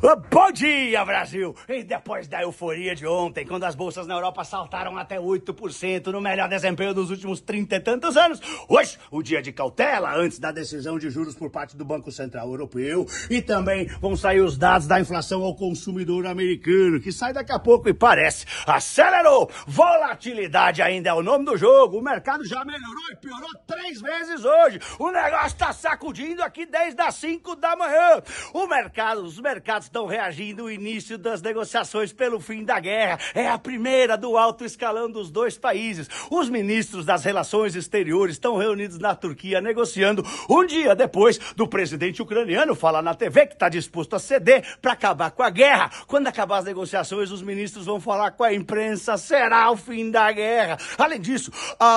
Ah, bom dia, Brasil! E depois da euforia de ontem, quando as bolsas na Europa saltaram até 8% no melhor desempenho dos últimos trinta e tantos anos, hoje, o dia de cautela antes da decisão de juros por parte do Banco Central Europeu e também vão sair os dados da inflação ao consumidor americano, que sai daqui a pouco e parece acelerou! Volatilidade ainda é o nome do jogo, o mercado já melhorou e piorou três vezes hoje, o negócio está sacudindo aqui desde as 5 da manhã, o mercado, os mercados estão reagindo ao início das negociações pelo fim da guerra. É a primeira do alto escalão dos dois países. Os ministros das relações exteriores estão reunidos na Turquia negociando um dia depois do presidente ucraniano falar na TV que está disposto a ceder para acabar com a guerra. Quando acabar as negociações, os ministros vão falar com a imprensa: será o fim da guerra. Além disso,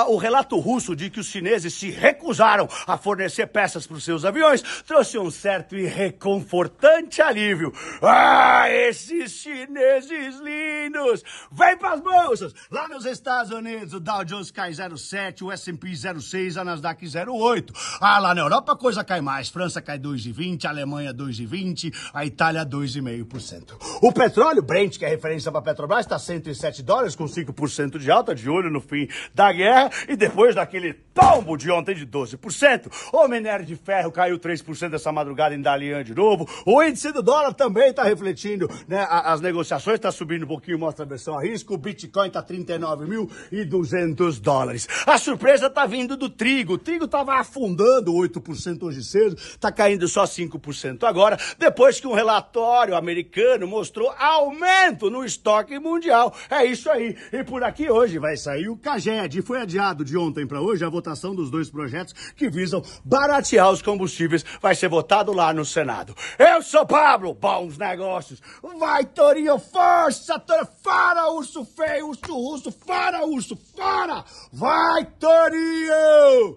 o relato russo de que os chineses se recusaram a fornecer peças para os seus aviões trouxe um certo e reconfortante alívio. Ah, esses chineses lindos! Vem pras bolsas! Lá nos Estados Unidos, o Dow Jones cai 0,7, o S&P 0,6, a Nasdaq 0,8. Ah, lá na Europa a coisa cai mais. França cai 2,20, a Alemanha 2,20, a Itália 2,5%. O petróleo, Brent, que é referência para Petrobras, está 107 dólares, com 5% de alta, de olho no fim da guerra e depois daquele tombo de ontem de 12%. O minério de ferro caiu 3% essa madrugada em Dalian de novo. O índice do dólar também está refletindo né, as negociações, está subindo um pouquinho, mostra a versão a risco. O Bitcoin está 39.200 dólares. A surpresa está vindo do trigo. O trigo estava afundando 8% hoje cedo, está caindo só 5% agora, depois que um relatório americano mostrou aumento no estoque mundial. É isso aí. E por aqui hoje vai sair o Caged. Foi adiado de ontem para hoje, votação dos dois projetos que visam baratear os combustíveis vai ser votado lá no Senado. Eu sou Pablo, bons negócios. Vai, Torinho, força, Torinho. Fora, urso feio, urso russo, fara, urso, fora. Vai, Torinho.